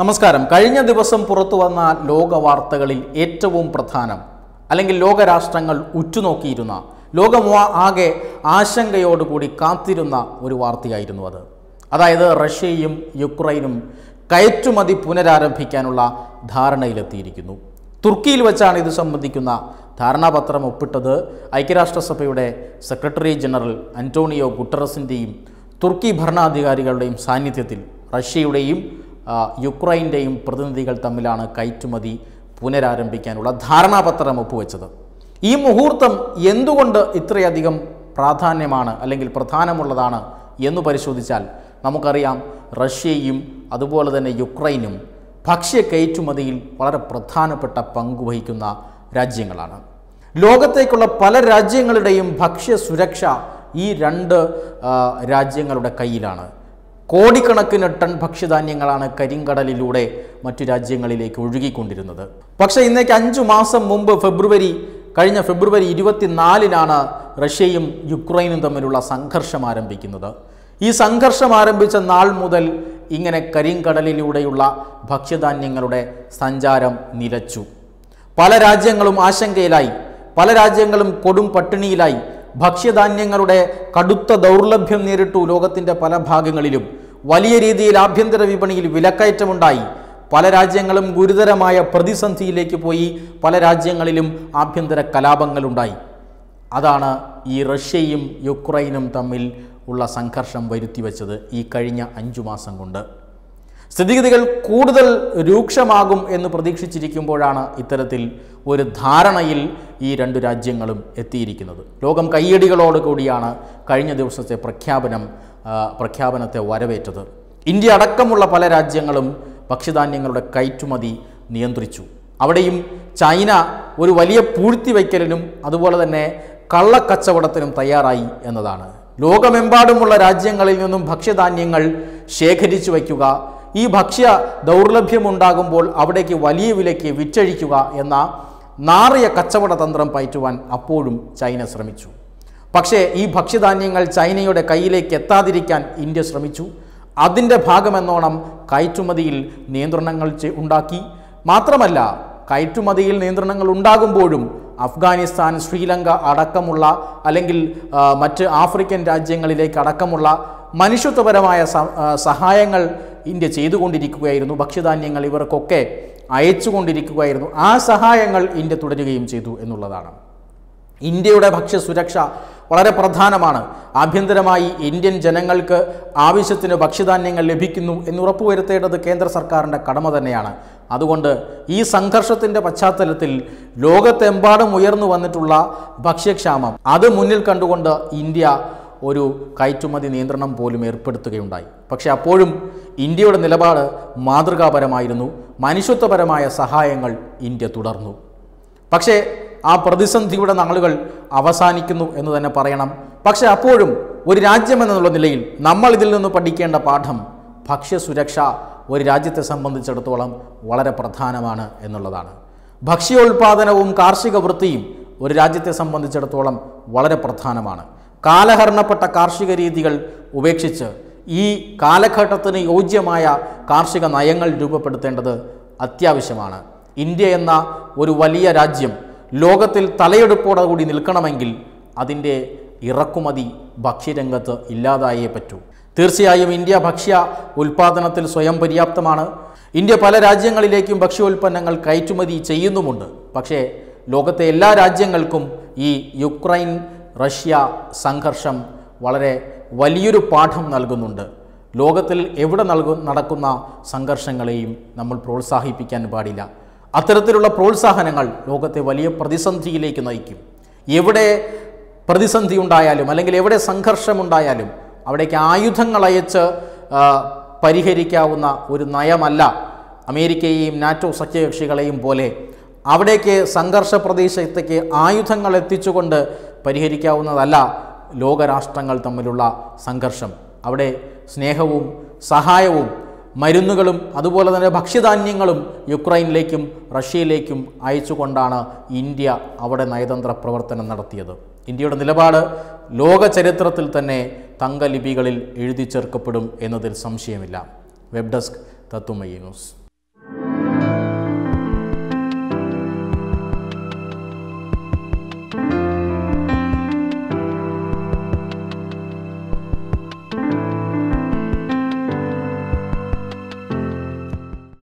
നമസ്കാരം കഴിഞ്ഞ ദിവസം പുറത്തു വന്ന ലോക വാർത്തകളിൽ ഏറ്റവും പ്രധാനം അല്ലെങ്കിൽ ലോകരാഷ്ട്രങ്ങൾ ഉറ്റുനോക്കിയിരുന്ന ലോകം ആകെ ആശങ്കയോടുകൂടി കാത്തിരുന്ന ഒരു വാർത്തയായിരുന്നു അത് അതായത് റഷ്യയും യുക്രൈനും കയറ്റുമതി പുനരാരംഭിക്കാനുള്ള ധാരണയിലെത്തിയിരിക്കുന്നു തുർക്കിയിൽ വെച്ചാണ് ഇത് സംബന്ധിക്കുന്ന ധാരണാപത്രം ഒപ്പിട്ടത് ഐക്യരാഷ്ട്രസഭയുടെ സെക്രട്ടറി ജനറൽ അന്റോണിയോ ഗുട്ടറസിൻ്റെയും തുർക്കി ഭരണാധികാരികളുടെയും സാന്നിധ്യത്തിൽ റഷ്യയുടെയും യുക്രൈൻ്റെയും പ്രതിനിധികൾ തമ്മിലാണ് കയറ്റുമതി പുനരാരംഭിക്കാനുള്ള ധാരണാപത്രം ഒപ്പുവെച്ചത് ഈ മുഹൂർത്തം എന്തുകൊണ്ട് ഇത്രയധികം പ്രാധാന്യമാണ് അല്ലെങ്കിൽ പ്രധാനമുള്ളതാണ് എന്ന് പരിശോധിച്ചാൽ നമുക്കറിയാം റഷ്യയും അതുപോലെ തന്നെ യുക്രൈനും ഭക്ഷ്യ കയറ്റുമതിയിൽ വളരെ പ്രധാനപ്പെട്ട പങ്കുവഹിക്കുന്ന രാജ്യങ്ങളാണ് ലോകത്തേക്കുള്ള പല രാജ്യങ്ങളുടെയും ഭക്ഷ്യ സുരക്ഷ ഈ രണ്ട് രാജ്യങ്ങളുടെ കയ്യിലാണ് കോടിക്കണക്കിന് ടൺ ഭക്ഷ്യധാന്യങ്ങളാണ് കരിങ്കടലിലൂടെ മറ്റു രാജ്യങ്ങളിലേക്ക് ഒഴുകിക്കൊണ്ടിരുന്നത് പക്ഷേ ഇന്നേക്ക് അഞ്ചു മാസം മുമ്പ് ഫെബ്രുവരി കഴിഞ്ഞ ഫെബ്രുവരി ഇരുപത്തിനാലിനാണ് റഷ്യയും യുക്രൈനും തമ്മിലുള്ള സംഘർഷം ആരംഭിക്കുന്നത് ഈ സംഘർഷം ആരംഭിച്ച നാൾ മുതൽ ഇങ്ങനെ കരിങ്കടലിലൂടെയുള്ള ഭക്ഷ്യധാന്യങ്ങളുടെ സഞ്ചാരം നിലച്ചു പല രാജ്യങ്ങളും ആശങ്കയിലായി പല രാജ്യങ്ങളും കൊടും പട്ടിണിയിലായി ഭക്ഷ്യധാന്യങ്ങളുടെ കടുത്ത ദൗർലഭ്യം നേരിട്ടു ലോകത്തിൻ്റെ പല ഭാഗങ്ങളിലും വലിയ രീതിയിൽ ആഭ്യന്തര വിപണിയിൽ വിലക്കയറ്റമുണ്ടായി പല രാജ്യങ്ങളും ഗുരുതരമായ പ്രതിസന്ധിയിലേക്ക് പോയി പല രാജ്യങ്ങളിലും ആഭ്യന്തര കലാപങ്ങളുണ്ടായി അതാണ് ഈ റഷ്യയും യുക്രൈനും തമ്മിൽ ഉള്ള സംഘർഷം വരുത്തിവെച്ചത് ഈ കഴിഞ്ഞ അഞ്ചു മാസം കൊണ്ട് സ്ഥിതിഗതികൾ കൂടുതൽ രൂക്ഷമാകും എന്ന് പ്രതീക്ഷിച്ചിരിക്കുമ്പോഴാണ് ഇത്തരത്തിൽ ഒരു ധാരണയിൽ ഈ രണ്ട് രാജ്യങ്ങളും എത്തിയിരിക്കുന്നത് ലോകം കയ്യടികളോട് കൂടിയാണ് കഴിഞ്ഞ ദിവസത്തെ പ്രഖ്യാപനം പ്രഖ്യാപനത്തെ വരവേറ്റത് ഇന്ത്യ അടക്കമുള്ള പല രാജ്യങ്ങളും ഭക്ഷ്യധാന്യങ്ങളുടെ കയറ്റുമതി നിയന്ത്രിച്ചു അവിടെയും ചൈന ഒരു വലിയ പൂഴ്ത്തിവയ്ക്കലിനും അതുപോലെ തന്നെ കള്ളക്കച്ചവടത്തിനും തയ്യാറായി എന്നതാണ് ലോകമെമ്പാടുമുള്ള രാജ്യങ്ങളിൽ നിന്നും ഭക്ഷ്യധാന്യങ്ങൾ ശേഖരിച്ചു വയ്ക്കുക ഈ ഭക്ഷ്യ ദൗർലഭ്യമുണ്ടാകുമ്പോൾ അവിടേക്ക് വലിയ വിലയ്ക്ക് വിറ്റഴിക്കുക എന്ന നാറിയ കച്ചവട തന്ത്രം പയറ്റുവാൻ അപ്പോഴും ചൈന ശ്രമിച്ചു പക്ഷേ ഈ ഭക്ഷ്യധാന്യങ്ങൾ ചൈനയുടെ കയ്യിലേക്ക് എത്താതിരിക്കാൻ ഇന്ത്യ ശ്രമിച്ചു അതിൻ്റെ ഭാഗമെന്നോണം കയറ്റുമതിയിൽ നിയന്ത്രണങ്ങൾ ഉണ്ടാക്കി മാത്രമല്ല കയറ്റുമതിയിൽ നിയന്ത്രണങ്ങൾ ഉണ്ടാകുമ്പോഴും അഫ്ഗാനിസ്ഥാൻ ശ്രീലങ്ക അടക്കമുള്ള അല്ലെങ്കിൽ മറ്റ് ആഫ്രിക്കൻ രാജ്യങ്ങളിലേക്ക് അടക്കമുള്ള മനുഷ്യത്വപരമായ സഹായങ്ങൾ ഇന്ത്യ ചെയ്തുകൊണ്ടിരിക്കുകയായിരുന്നു ഭക്ഷ്യധാന്യങ്ങൾ ഇവർക്കൊക്കെ അയച്ചുകൊണ്ടിരിക്കുകയായിരുന്നു ആ സഹായങ്ങൾ ഇന്ത്യ തുടരുകയും ചെയ്തു എന്നുള്ളതാണ് ഇന്ത്യയുടെ ഭക്ഷ്യസുരക്ഷ വളരെ പ്രധാനമാണ് ആഭ്യന്തരമായി ഇന്ത്യൻ ജനങ്ങൾക്ക് ആവശ്യത്തിന് ഭക്ഷ്യധാന്യങ്ങൾ ലഭിക്കുന്നു എന്ന് ഉറപ്പുവരുത്തേണ്ടത് കേന്ദ്ര സർക്കാരിൻ്റെ കടമ തന്നെയാണ് അതുകൊണ്ട് ഈ സംഘർഷത്തിൻ്റെ പശ്ചാത്തലത്തിൽ ലോകത്തെമ്പാടും ഉയർന്നു വന്നിട്ടുള്ള ഭക്ഷ്യക്ഷാമം അത് മുന്നിൽ കണ്ടുകൊണ്ട് ഇന്ത്യ ഒരു കയറ്റുമതി നിയന്ത്രണം പോലും ഏർപ്പെടുത്തുകയുണ്ടായി പക്ഷേ അപ്പോഴും ഇന്ത്യയുടെ നിലപാട് മാതൃകാപരമായിരുന്നു മനുഷ്യത്വപരമായ സഹായങ്ങൾ ഇന്ത്യ തുടർന്നു പക്ഷേ ആ പ്രതിസന്ധിയുടെ നാളുകൾ അവസാനിക്കുന്നു എന്ന് തന്നെ പറയണം പക്ഷേ അപ്പോഴും ഒരു രാജ്യം എന്നുള്ള നിലയിൽ നമ്മൾ ഇതിൽ നിന്ന് പഠിക്കേണ്ട പാഠം ഭക്ഷ്യസുരക്ഷ ഒരു രാജ്യത്തെ സംബന്ധിച്ചിടത്തോളം വളരെ പ്രധാനമാണ് എന്നുള്ളതാണ് ഭക്ഷ്യോൽപാദനവും കാർഷിക വൃത്തിയും ഒരു രാജ്യത്തെ സംബന്ധിച്ചിടത്തോളം വളരെ പ്രധാനമാണ് കാലഹരണപ്പെട്ട കാർഷിക രീതികൾ ഉപേക്ഷിച്ച് ഈ കാലഘട്ടത്തിന് യോജ്യമായ കാർഷിക നയങ്ങൾ രൂപപ്പെടുത്തേണ്ടത് അത്യാവശ്യമാണ് ഇന്ത്യ എന്ന ഒരു വലിയ രാജ്യം ലോകത്തിൽ തലയെടുപ്പോടെ കൂടി നിൽക്കണമെങ്കിൽ അതിൻ്റെ ഇറക്കുമതി ഭക്ഷ്യരംഗത്ത് ഇല്ലാതായേ പറ്റൂ തീർച്ചയായും ഇന്ത്യ ഭക്ഷ്യ ഉൽപാദനത്തിൽ സ്വയം പര്യാപ്തമാണ് ഇന്ത്യ പല രാജ്യങ്ങളിലേക്കും ഉൽപ്പന്നങ്ങൾ കയറ്റുമതി ചെയ്യുന്നുമുണ്ട് പക്ഷേ ലോകത്തെ എല്ലാ രാജ്യങ്ങൾക്കും ഈ യുക്രൈൻ റഷ്യ സംഘർഷം വളരെ വലിയൊരു പാഠം നൽകുന്നുണ്ട് ലോകത്തിൽ എവിടെ നൽകു നടക്കുന്ന സംഘർഷങ്ങളെയും നമ്മൾ പ്രോത്സാഹിപ്പിക്കാൻ പാടില്ല അത്തരത്തിലുള്ള പ്രോത്സാഹനങ്ങൾ ലോകത്തെ വലിയ പ്രതിസന്ധിയിലേക്ക് നയിക്കും എവിടെ പ്രതിസന്ധി ഉണ്ടായാലും അല്ലെങ്കിൽ എവിടെ സംഘർഷമുണ്ടായാലും അവിടേക്ക് ആയുധങ്ങൾ അയച്ച് പരിഹരിക്കാവുന്ന ഒരു നയമല്ല അമേരിക്കയെയും നാറ്റോ സഖ്യകക്ഷികളെയും പോലെ അവിടേക്ക് സംഘർഷ പ്രദേശത്തേക്ക് ആയുധങ്ങൾ എത്തിച്ചുകൊണ്ട് പരിഹരിക്കാവുന്നതല്ല ലോകരാഷ്ട്രങ്ങൾ തമ്മിലുള്ള സംഘർഷം അവിടെ സ്നേഹവും സഹായവും മരുന്നുകളും അതുപോലെ തന്നെ ഭക്ഷ്യധാന്യങ്ങളും യുക്രൈനിലേക്കും റഷ്യയിലേക്കും അയച്ചുകൊണ്ടാണ് ഇന്ത്യ അവിടെ നയതന്ത്ര പ്രവർത്തനം നടത്തിയത് ഇന്ത്യയുടെ നിലപാട് ലോക ചരിത്രത്തിൽ തന്നെ തങ്കലിപികളിൽ എഴുതി ചേർക്കപ്പെടും എന്നതിൽ സംശയമില്ല വെബ് ഡെസ്ക് തത്വമയി ന്യൂസ്